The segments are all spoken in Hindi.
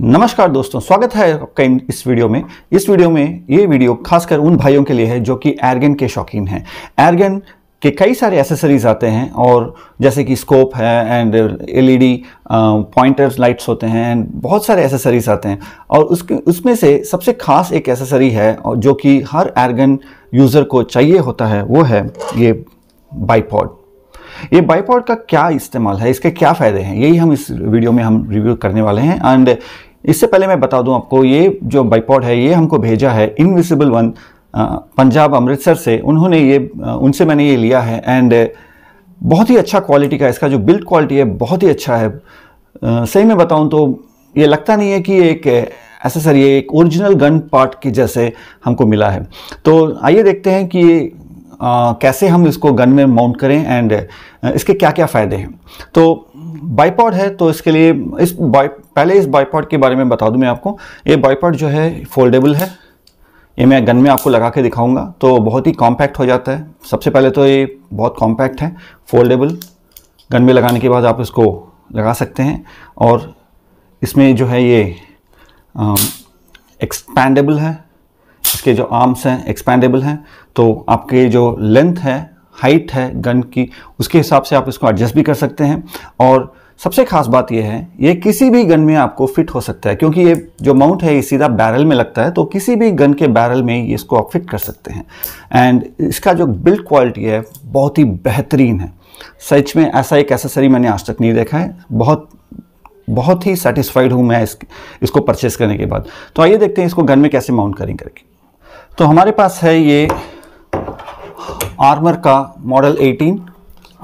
नमस्कार दोस्तों स्वागत है आपका इस वीडियो में इस वीडियो में ये वीडियो खासकर उन भाइयों के लिए है जो कि एर्गन के शौकीन हैं एर्गन के कई सारे एसेसरीज आते हैं और जैसे कि स्कोप है एंड एलईडी पॉइंटर्स लाइट्स होते हैं एंड बहुत सारे एसेसरीज आते हैं और उसके उसमें से सबसे खास एक एसेसरी है और जो कि हर एर्गन यूज़र को चाहिए होता है वो है ये बाईपॉड ये बाईपॉड का क्या इस्तेमाल है इसके क्या फ़ायदे हैं यही हम इस वीडियो में हम रिव्यू करने वाले हैं एंड इससे पहले मैं बता दूं आपको ये जो बाइपॉड है ये हमको भेजा है इनविजिबल वन पंजाब अमृतसर से उन्होंने ये उनसे मैंने ये लिया है एंड बहुत ही अच्छा क्वालिटी का इसका जो बिल्ड क्वालिटी है बहुत ही अच्छा है सही में बताऊँ तो ये लगता नहीं है कि एक सर ये एक ओरिजिनल गन पार्ट के जैसे हमको मिला है तो आइए देखते हैं कि आ, कैसे हम इसको गन में माउंट करें एंड इसके क्या क्या फ़ायदे हैं तो बाईपॉड है तो इसके लिए इस बाई पहले इस बाईपॉड के बारे में बता दूं मैं आपको ये बाईपॉड जो है फोल्डेबल है ये मैं गन में आपको लगा के दिखाऊंगा तो बहुत ही कॉम्पैक्ट हो जाता है सबसे पहले तो ये बहुत कॉम्पैक्ट है फोल्डेबल गन में लगाने के बाद आप इसको लगा सकते हैं और इसमें जो है ये एक्सपैंडेबल है इसके जो आर्म्स हैं एक्सपैंडेबल हैं तो आपके जो लेंथ है हाइट है गन की उसके हिसाब से आप इसको एडजस्ट भी कर सकते हैं और सबसे खास बात यह है ये किसी भी गन में आपको फिट हो सकता है क्योंकि ये जो माउंट है ये सीधा बैरल में लगता है तो किसी भी गन के बैरल में ये इसको आप फिट कर सकते हैं एंड इसका जो बिल्ड क्वालिटी है बहुत ही बेहतरीन है सच में ऐसा एक एसेसरी मैंने आज तक नहीं देखा है बहुत बहुत ही सेटिस्फाइड हूँ मैं इस, इसको परचेस करने के बाद तो आइए देखते हैं इसको गन में कैसे माउंट करेंगे करके तो हमारे पास है ये आर्मर का model 18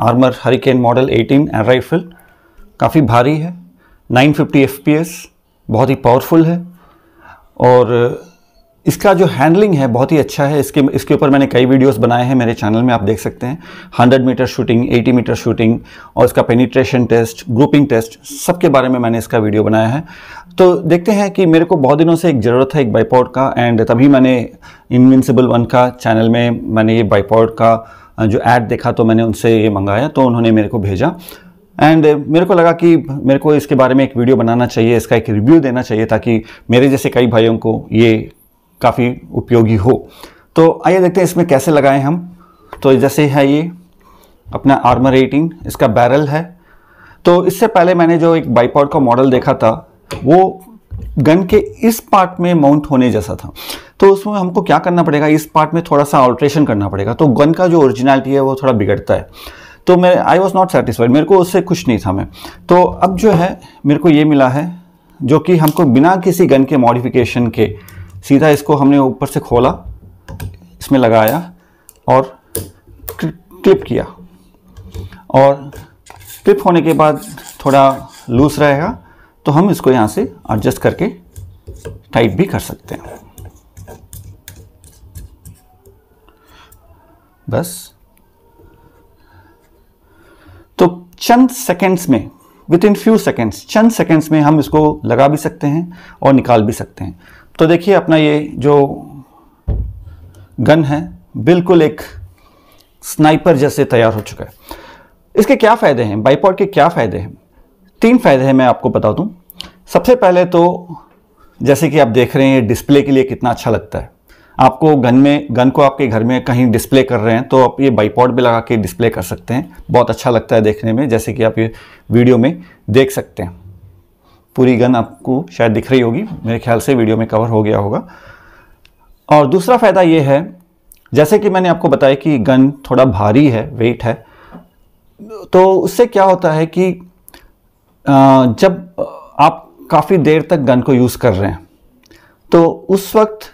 armour hurricane model 18 and rifle काफ़ी भारी है 950 फिफ्टी बहुत ही पावरफुल है और इसका जो हैंडलिंग है बहुत ही अच्छा है इसके इसके ऊपर मैंने कई वीडियोस बनाए हैं मेरे चैनल में आप देख सकते हैं 100 मीटर शूटिंग 80 मीटर शूटिंग और इसका पेनिट्रेशन टेस्ट ग्रुपिंग टेस्ट सबके बारे में मैंने इसका वीडियो बनाया है तो देखते हैं कि मेरे को बहुत दिनों से एक ज़रूरत है एक बाईपॉड का एंड तभी मैंने इनविंसिबल वन का चैनल में मैंने ये बाईपॉड का जो ऐड देखा तो मैंने उनसे ये मंगाया तो उन्होंने मेरे को भेजा एंड uh, मेरे को लगा कि मेरे को इसके बारे में एक वीडियो बनाना चाहिए इसका एक रिव्यू देना चाहिए ताकि मेरे जैसे कई भाइयों को ये काफ़ी उपयोगी हो तो आइए देखते हैं इसमें कैसे लगाएं हम तो जैसे है ये अपना आर्मर 18 इसका बैरल है तो इससे पहले मैंने जो एक बाईपॉड का मॉडल देखा था वो गन के इस पार्ट में माउंट होने जैसा था तो उसमें हमको क्या करना पड़ेगा इस पार्ट में थोड़ा सा ऑल्ट्रेशन करना पड़ेगा तो गन का जो ओरिजिनलिटी है वो थोड़ा बिगड़ता है तो मैं आई वॉज नॉट सेटिस्फाइड मेरे को उससे कुछ नहीं था मैं तो अब जो है मेरे को ये मिला है जो कि हमको बिना किसी गन के मॉडिफिकेशन के सीधा इसको हमने ऊपर से खोला इसमें लगाया और क्लिप किया और क्लिप होने के बाद थोड़ा लूज रहेगा तो हम इसको यहाँ से एडजस्ट करके टाइट भी कर सकते हैं बस चंद सेकेंड्स में विद इन फ्यू सेकेंड्स चंद सेकेंड्स में हम इसको लगा भी सकते हैं और निकाल भी सकते हैं तो देखिए अपना ये जो गन है बिल्कुल एक स्नाइपर जैसे तैयार हो चुका है इसके क्या फ़ायदे हैं बाईपॉड के क्या फ़ायदे हैं तीन फ़ायदे हैं मैं आपको बता दूं सबसे पहले तो जैसे कि आप देख रहे हैं डिस्प्ले के लिए कितना अच्छा लगता है आपको गन में गन को आपके घर में कहीं डिस्प्ले कर रहे हैं तो आप ये बाईपॉड भी लगा के डिस्प्ले कर सकते हैं बहुत अच्छा लगता है देखने में जैसे कि आप ये वीडियो में देख सकते हैं पूरी गन आपको शायद दिख रही होगी मेरे ख्याल से वीडियो में कवर हो गया होगा और दूसरा फ़ायदा ये है जैसे कि मैंने आपको बताया कि गन थोड़ा भारी है वेट है तो उससे क्या होता है कि जब आप काफ़ी देर तक गन को यूज़ कर रहे हैं तो उस वक्त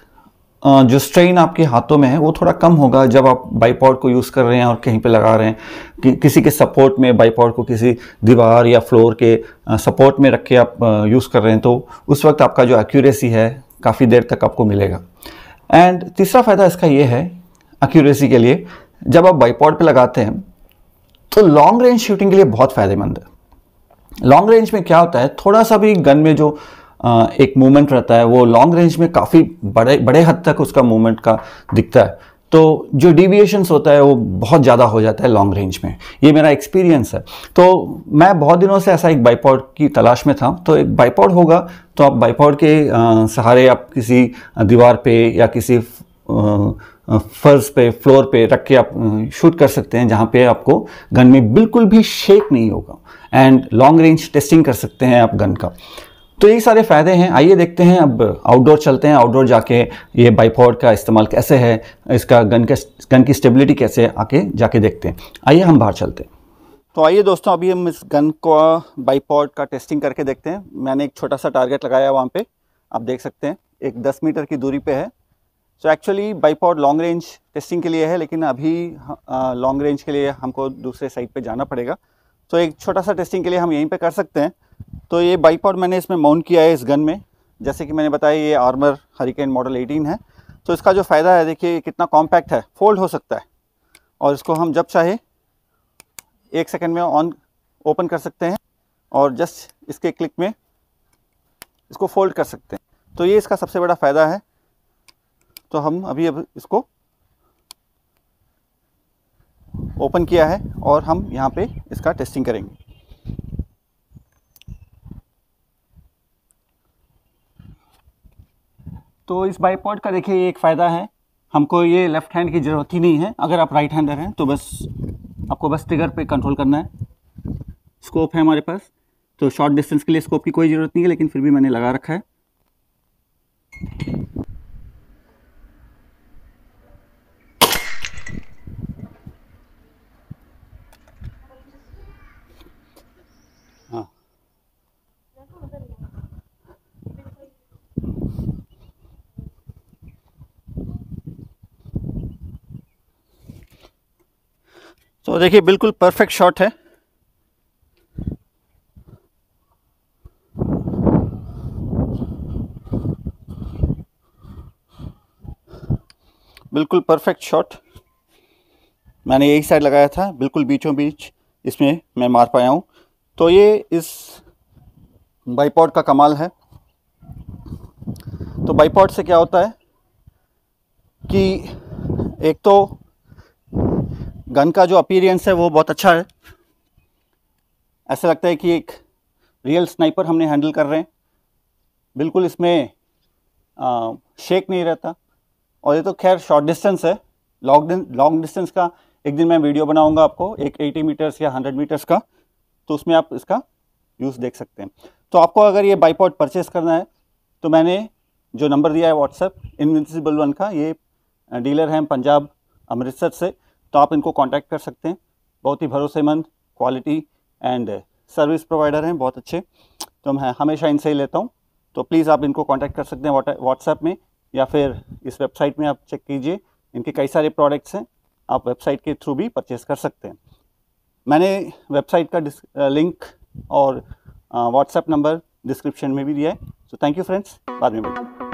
जो स्ट्रेन आपके हाथों में है वो थोड़ा कम होगा जब आप बाईपॉड को यूज़ कर रहे हैं और कहीं पे लगा रहे हैं कि, किसी के सपोर्ट में बाईपॉड को किसी दीवार या फ्लोर के सपोर्ट में रख के आप यूज़ कर रहे हैं तो उस वक्त आपका जो एक्यूरेसी है काफ़ी देर तक आपको मिलेगा एंड तीसरा फ़ायदा इसका ये है एक्यूरेसी के लिए जब आप बाईपॉड पर लगाते हैं तो लॉन्ग रेंज शूटिंग के लिए बहुत फ़ायदेमंद है लॉन्ग रेंज में क्या होता है थोड़ा सा भी गन में जो एक मूवमेंट रहता है वो लॉन्ग रेंज में काफ़ी बड़े बड़े हद तक उसका मूवमेंट का दिखता है तो जो डिविएशन्स होता है वो बहुत ज़्यादा हो जाता है लॉन्ग रेंज में ये मेरा एक्सपीरियंस है तो मैं बहुत दिनों से ऐसा एक बाइपॉड की तलाश में था तो एक बाइपॉड होगा तो आप बाइपॉड के सहारे आप किसी दीवार पे या किसी फर्ज पे फ्लोर पे रख के आप शूट कर सकते हैं जहाँ पे आपको गन में बिल्कुल भी शेक नहीं होगा एंड लॉन्ग रेंज टेस्टिंग कर सकते हैं आप गन का तो यही सारे फ़ायदे हैं आइए देखते हैं अब आउटडोर चलते हैं आउटडोर जाके ये बाईपॉड का इस्तेमाल कैसे है इसका गन के गन की स्टेबिलिटी कैसे है आके जाके देखते हैं आइए हम बाहर चलते हैं तो आइए दोस्तों अभी हम इस गन को बाइपॉड का टेस्टिंग करके देखते हैं मैंने एक छोटा सा टारगेट लगाया वहाँ पर आप देख सकते हैं एक दस मीटर की दूरी पर है so actually bipod long range testing के लिए है लेकिन अभी लॉन्ग रेंज के लिए हमको दूसरे साइड पर जाना पड़ेगा तो एक छोटा सा टेस्टिंग के लिए हम यहीं पर कर सकते हैं तो ये बाईपॉड मैंने इसमें माउंट किया है इस गन में जैसे कि मैंने बताया ये आर्मर हरिकेन मॉडल 18 है तो इसका जो फ़ायदा है देखिए कितना कॉम्पैक्ट है फोल्ड हो सकता है और इसको हम जब चाहे एक सेकंड में ऑन ओपन कर सकते हैं और जस्ट इसके क्लिक में इसको फोल्ड कर सकते हैं तो ये इसका सबसे बड़ा फ़ायदा है तो हम अभी अब इसको ओपन किया है और हम यहाँ पे इसका टेस्टिंग करेंगे तो इस बाईपॉड का देखिए एक फ़ायदा है हमको ये लेफ़्ट हैंड की ज़रूरत ही नहीं है अगर आप राइट हैंडर हैं तो बस आपको बस ट्रिगर पे कंट्रोल करना है स्कोप है हमारे पास तो शॉर्ट डिस्टेंस के लिए स्कोप की कोई ज़रूरत नहीं है लेकिन फिर भी मैंने लगा रखा है तो देखिए बिल्कुल परफेक्ट शॉट है बिल्कुल परफेक्ट शॉट मैंने यही साइड लगाया था बिल्कुल बीचों बीच इसमें मैं मार पाया हूँ तो ये इस बाईपॉड का कमाल है तो बाईपॉड से क्या होता है कि एक तो गन का जो अपीरियंस है वो बहुत अच्छा है ऐसा लगता है कि एक रियल स्नाइपर हमने हैंडल कर रहे हैं बिल्कुल इसमें आ, शेक नहीं रहता और ये तो खैर शॉर्ट डिस्टेंस है लॉन्ग लॉन्ग डिस्टेंस का एक दिन मैं वीडियो बनाऊंगा आपको एक 80 मीटर्स या 100 मीटर्स का तो उसमें आप इसका यूज़ देख सकते हैं तो आपको अगर ये बाईपॉड परचेस करना है तो मैंने जो नंबर दिया है व्हाट्सएप इनविजिबल वन का ये डीलर हैं पंजाब अमृतसर से तो आप इनको कॉन्टैक्ट कर सकते हैं बहुत ही भरोसेमंद क्वालिटी एंड सर्विस प्रोवाइडर हैं बहुत अच्छे तो मैं हमेशा इनसे ही लेता हूँ तो प्लीज़ आप इनको कॉन्टैक्ट कर सकते हैं व्हाट्सएप में या फिर इस वेबसाइट में आप चेक कीजिए इनके कई सारे प्रोडक्ट्स हैं आप वेबसाइट के थ्रू भी परचेज़ कर सकते हैं मैंने वेबसाइट का लिंक uh, और व्हाट्सएप नंबर डिस्क्रिप्शन में भी दिया है सो थैंक यू फ्रेंड्स बाद में मिलते